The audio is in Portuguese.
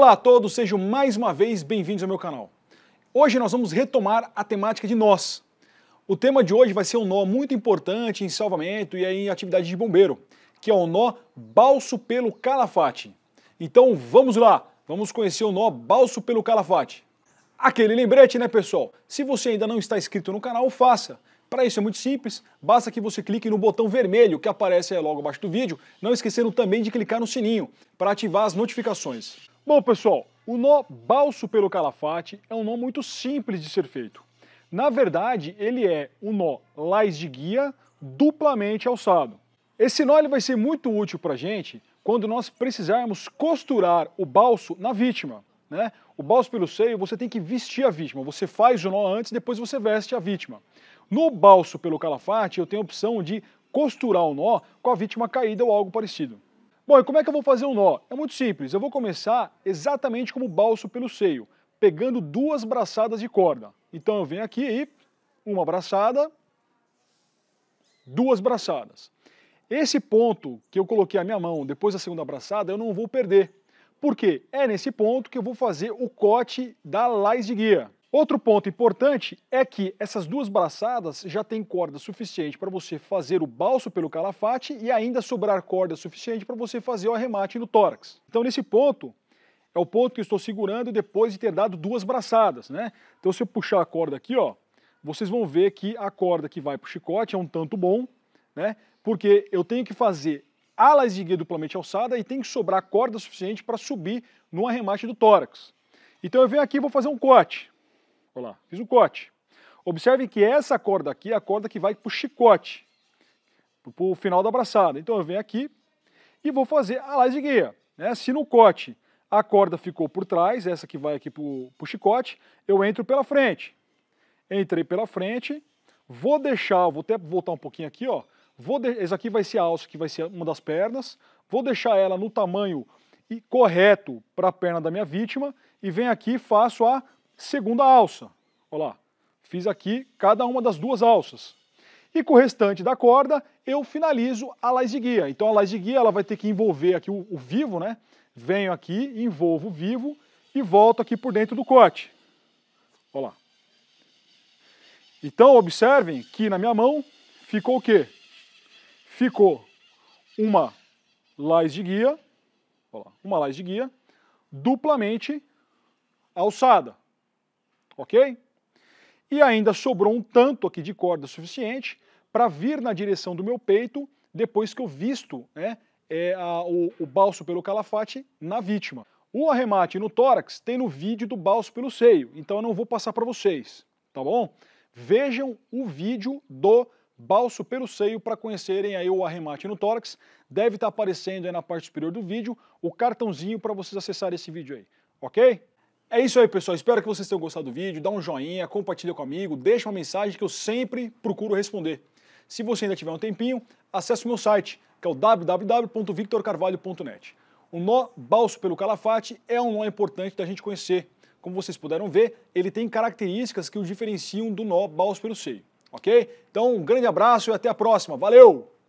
Olá a todos, sejam mais uma vez bem-vindos ao meu canal. Hoje nós vamos retomar a temática de nós. O tema de hoje vai ser um nó muito importante em salvamento e em atividade de bombeiro, que é o nó balso pelo calafate. Então vamos lá, vamos conhecer o nó balso pelo calafate. Aquele lembrete, né pessoal? Se você ainda não está inscrito no canal, faça. Para isso é muito simples, basta que você clique no botão vermelho que aparece logo abaixo do vídeo, não esquecendo também de clicar no sininho para ativar as notificações. Bom, pessoal, o nó balso pelo calafate é um nó muito simples de ser feito. Na verdade, ele é um nó lais de guia duplamente alçado. Esse nó ele vai ser muito útil para a gente quando nós precisarmos costurar o balso na vítima. Né? O balso pelo seio, você tem que vestir a vítima. Você faz o nó antes, depois você veste a vítima. No balso pelo calafate, eu tenho a opção de costurar o nó com a vítima caída ou algo parecido. Bom, e como é que eu vou fazer um nó? É muito simples, eu vou começar exatamente como balso pelo seio, pegando duas braçadas de corda. Então eu venho aqui e uma braçada, duas braçadas. Esse ponto que eu coloquei a minha mão depois da segunda braçada, eu não vou perder. Por quê? É nesse ponto que eu vou fazer o corte da lais de guia. Outro ponto importante é que essas duas braçadas já têm corda suficiente para você fazer o balso pelo calafate e ainda sobrar corda suficiente para você fazer o arremate no tórax. Então, nesse ponto, é o ponto que eu estou segurando depois de ter dado duas braçadas, né? Então, se eu puxar a corda aqui, ó, vocês vão ver que a corda que vai para o chicote é um tanto bom, né? Porque eu tenho que fazer alas de guia duplamente alçada e tem que sobrar corda suficiente para subir no arremate do tórax. Então eu venho aqui e vou fazer um corte. Olha lá, fiz o corte. Observe que essa corda aqui é a corda que vai para o chicote, para o final da braçada. Então eu venho aqui e vou fazer a laje de guia. Né? Se no corte a corda ficou por trás, essa que vai aqui para o chicote, eu entro pela frente. Entrei pela frente, vou deixar, vou até voltar um pouquinho aqui, ó. Vou de... Esse aqui vai ser a alça que vai ser uma das pernas. Vou deixar ela no tamanho correto para a perna da minha vítima e venho aqui e faço a segunda alça. Olha lá, fiz aqui cada uma das duas alças. E com o restante da corda, eu finalizo a laje de guia. Então a laje de guia ela vai ter que envolver aqui o, o vivo, né? Venho aqui, envolvo o vivo e volto aqui por dentro do corte. Olha lá. Então observem que na minha mão ficou o quê? Ficou uma laje de guia, uma laje de guia duplamente alçada ok? E ainda sobrou um tanto aqui de corda suficiente para vir na direção do meu peito depois que eu visto né, é, a, o, o balso pelo calafate na vítima. O arremate no tórax tem no vídeo do balso pelo seio, então eu não vou passar para vocês, tá bom? Vejam o vídeo do balso pelo seio para conhecerem aí o arremate no tórax. Deve estar tá aparecendo aí na parte superior do vídeo o cartãozinho para vocês acessarem esse vídeo aí, ok? É isso aí, pessoal. Espero que vocês tenham gostado do vídeo. Dá um joinha, compartilha com um amigo, deixa uma mensagem que eu sempre procuro responder. Se você ainda tiver um tempinho, acesse o meu site, que é o www.victorcarvalho.net. O nó balso pelo calafate é um nó importante da gente conhecer. Como vocês puderam ver, ele tem características que o diferenciam do nó balso pelo seio, ok? Então, um grande abraço e até a próxima. Valeu!